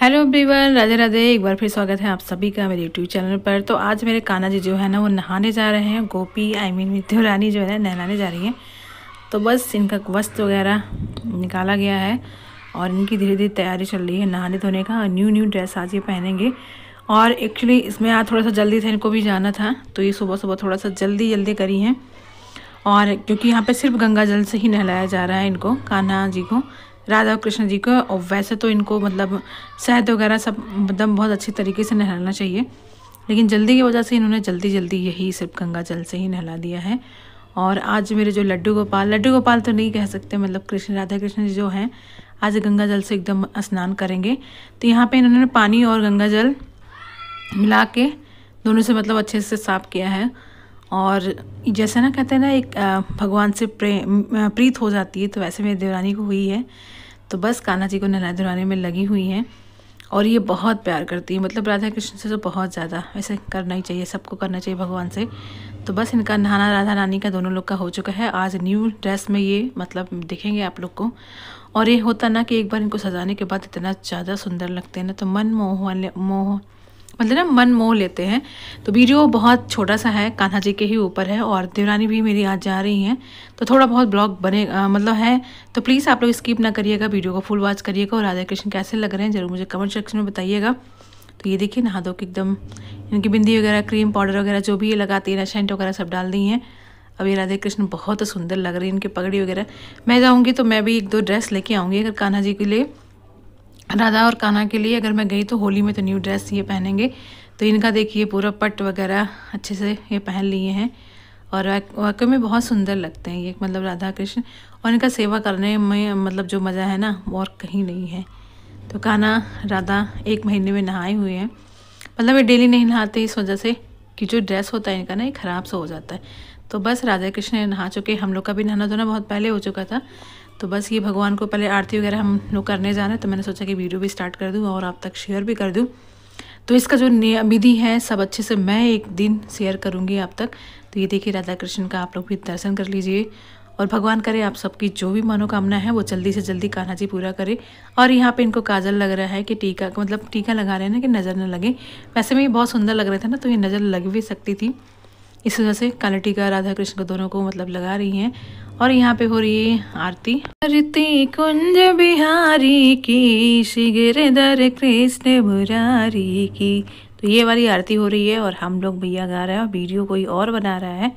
hello Brewer Radhe Radhe एक बार फिर स्वागत है आप सभी का मेरे यूट्यूब चैनल पर तो आज मेरे काना जी जो है ना वो नहाने जा रहे हैं गोपी आई मीन mean, रानी जो है ना नहलाने जा रही है तो बस इनका वस्त्र वगैरह निकाला गया है और इनकी धीरे धीरे तैयारी चल रही है नहाने धोने का और न्यू न्यू ड्रेस आज ये पहनेंगे और एक्चुअली इसमें आज थोड़ा सा जल्दी था इनको भी जाना था तो ये सुबह सुबह थोड़ा सा जल्दी जल्दी करी है और क्योंकि यहाँ पर सिर्फ गंगा जल से ही नहलाया जा रहा है इनको कान्हा जी को राधा और कृष्ण जी को और वैसे तो इनको मतलब शहद वगैरह सब एकदम बहुत अच्छे तरीके से नहलाना चाहिए लेकिन जल्दी की वजह से इन्होंने जल्दी जल्दी यही सिर्फ गंगा जल से ही नहला दिया है और आज मेरे जो लड्डू गोपाल लड्डू गोपाल तो नहीं कह सकते मतलब कृष्ण राधा कृष्ण जी जो हैं आज गंगा जल से एकदम स्नान करेंगे तो यहाँ पे इन्होंने पानी और गंगा जल मिला के दोनों से मतलब अच्छे से साफ किया है और जैसा ना कहते हैं ना एक भगवान से प्रे प्रीत हो जाती है तो वैसे मेरी देवरानी को हुई है तो बस कान्हा जी को नहलाए धुलाने में लगी हुई हैं और ये बहुत प्यार करती है मतलब राधा कृष्ण से तो बहुत ज़्यादा ऐसे करना ही चाहिए सबको करना चाहिए भगवान से तो बस इनका नहाना राधा रानी का दोनों लोग का हो चुका है आज न्यू ड्रेस में ये मतलब दिखेंगे आप लोग को और ये होता ना कि एक बार इनको सजाने के बाद इतना ज़्यादा सुंदर लगते हैं ना तो मन मोह मोह मतलब ना मन मोह लेते हैं तो वीडियो बहुत छोटा सा है कान्हा जी के ही ऊपर है और देवरानी भी मेरी आज जा रही हैं तो थोड़ा बहुत ब्लॉग बने आ, मतलब है तो प्लीज़ आप लोग स्किप ना करिएगा वीडियो को फुल वॉच करिएगा और राधा कृष्ण कैसे लग रहे हैं ज़रूर मुझे कमेंट सेक्शन में बताइएगा तो ये देखिए नहा दो के एकदम इनकी बिंदी वगैरह क्रीम पाउडर वगैरह जो भी ये लगाती है सेंट वगैरह सब डाल दी हैं अब ये राधे कृष्ण बहुत सुंदर लग रही है इनकी पगड़ी वगैरह मैं जाऊँगी तो मैं भी एक दो ड्रेस लेके आऊँगी अगर कान्हा जी के लिए राधा और काना के लिए अगर मैं गई तो होली में तो न्यू ड्रेस ये पहनेंगे तो इनका देखिए पूरा पट वगैरह अच्छे से ये पहन लिए हैं और वाकई में बहुत सुंदर लगते हैं ये मतलब राधा कृष्ण और इनका सेवा करने में मतलब जो मज़ा है ना और कहीं नहीं है तो काना राधा एक महीने में नहाए हुए हैं मतलब ये डेली नहीं नहाते इस वजह से कि जो ड्रेस होता है इनका ना ये ख़राब सा हो जाता है तो बस राधा कृष्ण नहा चुके हम लोग का भी नहाना धोना बहुत पहले हो चुका था तो बस ये भगवान को पहले आरती वगैरह हम लोग करने जाना है तो मैंने सोचा कि वीडियो भी स्टार्ट कर दूँ और आप तक शेयर भी कर दूँ तो इसका जो विधि है सब अच्छे से मैं एक दिन शेयर करूँगी आप तक तो ये देखिए राधा कृष्ण का आप लोग भी दर्शन कर लीजिए और भगवान करे आप सबकी जो भी मनोकामना है वो जल्दी से जल्दी कान्हा जी पूरा करे और यहाँ पे इनको काजल लग रहा है कि टीका मतलब टीका लगा रहे हैं ना कि नज़र न लगे वैसे में ये बहुत सुंदर लग रहे थे ना तो ये नज़र लग भी सकती थी इस वजह से कालटिका राधा कृष्ण को दोनों को मतलब लगा रही हैं और यहाँ पे हो रही है आरती आरती कुंज बिहारी की दर कृष्ण मुरारी की तो ये वाली आरती हो रही है और हम लोग भैया गा रहे हैं और वीडियो कोई और बना रहा है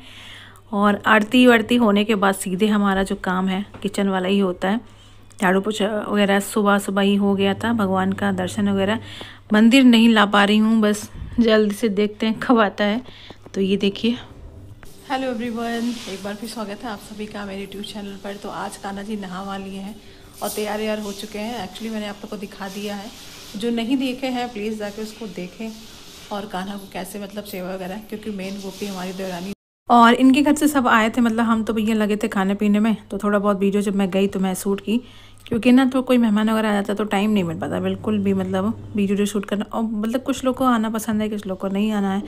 और आरती वरती होने के बाद सीधे हमारा जो काम है किचन वाला ही होता है झाड़ू पोछा वगैरह सुबह सुबह ही हो गया था भगवान का दर्शन वगैरह मंदिर नहीं ला पा रही हूँ बस जल्दी से देखते हैं कब आता है तो ये देखिए हेलो एवरीवन एक बार फिर स्वागत है आप सभी का मेरे यूट्यूब चैनल पर तो आज काना जी नहा वाली हैं और तैयार यार हो चुके हैं एक्चुअली मैंने आप लोग को दिखा दिया है जो नहीं देखे हैं प्लीज़ जाके उसको देखें और कान्हा को कैसे मतलब सेवा वगैरह क्योंकि मेन गोपी हमारी देवरानी और इनके घर से सब आए थे मतलब हम तो भैया लगे थे खाने पीने में तो थोड़ा बहुत वीडियो जब मैं गई तो मैं सूट की क्योंकि ना तो कोई मेहमान वगैरह आ जाता तो टाइम नहीं मिल पाता बिल्कुल भी मतलब वीडियो शूट करना और मतलब कुछ लोग को आना पसंद है कुछ लोग को नहीं आना है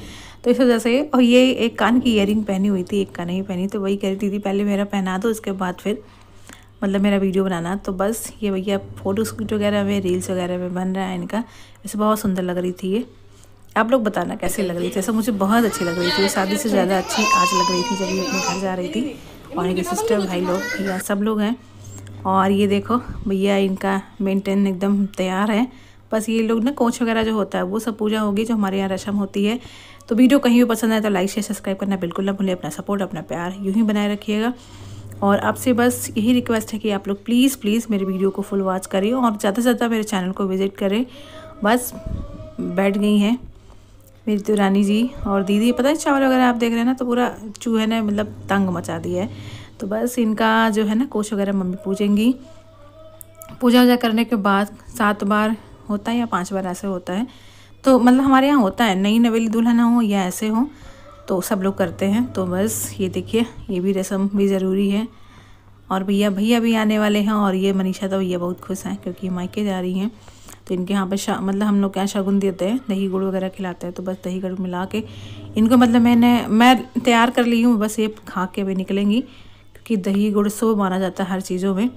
तो इस वजह से और ये एक कान की ईयरिंग पहनी हुई थी एक का नहीं पहनी तो वही कह रही थी पहले मेरा पहना दो उसके बाद फिर मतलब मेरा वीडियो बनाना तो बस ये भैया फोटोज वगैरह में रील्स वगैरह में बन रहा है इनका वैसे बहुत सुंदर लग रही थी ये आप लोग बताना कैसे लग रही थी ऐसा मुझे बहुत अच्छी लग रही थी शादी से ज़्यादा अच्छी आज लग रही थी जब ये अपने घर जा रही थी और इनके सिस्टर भाई लोग भैया सब लोग हैं और ये देखो भैया इनका मेंटेन एकदम तैयार है बस ये लोग ना कोच वगैरह जो होता है वो सब पूजा होगी जो हमारे यहाँ रशम होती है तो वीडियो कहीं भी पसंद आए तो लाइक शेयर सब्सक्राइब करना बिल्कुल ना भूलें अपना सपोर्ट अपना प्यार यूँ ही बनाए रखिएगा और आपसे बस यही रिक्वेस्ट है कि आप लोग प्लीज़ प्लीज़ मेरे वीडियो को फुल वॉच करें और ज़्यादा से ज़्यादा मेरे चैनल को विज़िट करें बस बैठ गई हैं मेरी तो रानी जी और दीदी पता है चावल वगैरह आप देख रहे हैं ना तो पूरा चूहे ने मतलब तंग मचा दिया है तो बस इनका जो है ना कोश वगैरह मम्मी पूजेंगी पूजा वूजा करने के बाद सात बार होता है या पांच बार ऐसे होता है तो मतलब हमारे यहाँ होता है नई नवेली दुल्हन हो या ऐसे हो तो सब लोग करते हैं तो बस ये देखिए ये भी रस्म भी ज़रूरी है और भैया भैया भी आने वाले हैं और ये मनीषा तो भैया बहुत खुश हैं क्योंकि मायके जा रही हैं तो इनके यहाँ पर शा मतलब हम लोग क्या शगुन देते हैं दही गुड़ वगैरह खिलाते हैं तो बस दही गुड़ मिला के इनको मतलब मैंने मैं तैयार कर ली हूँ बस ये खा के भी निकलेंगी कि दही गुड़ सो माना जाता है हर चीज़ों में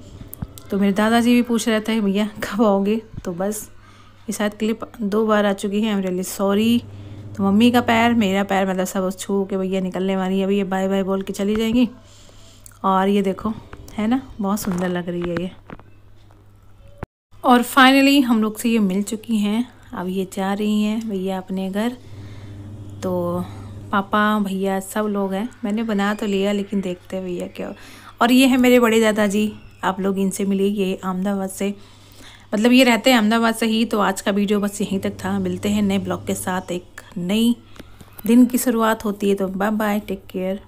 तो मेरे दादाजी भी पूछ रहे थे भैया कब आओगे तो बस ये शायद क्लिप दो बार आ चुकी है आई एम रियली सॉरी तो मम्मी का पैर मेरा पैर मतलब सब छू के भैया निकलने वाली है भैया बाय बाय बोल के चली जाएंगी और ये देखो है ना बहुत सुंदर लग रही है ये और फाइनली हम लोग से ये मिल चुकी हैं अब ये जा रही हैं भैया अपने घर तो पापा भैया सब लोग हैं मैंने बना तो लिया लेकिन देखते हैं भैया क्या और ये है मेरे बड़े दादाजी आप लोग इनसे मिले ये अहमदाबाद से मतलब ये रहते हैं अहमदाबाद से ही तो आज का वीडियो बस यहीं तक था मिलते हैं नए ब्लॉग के साथ एक नई दिन की शुरुआत होती है तो बाय बाय टेक केयर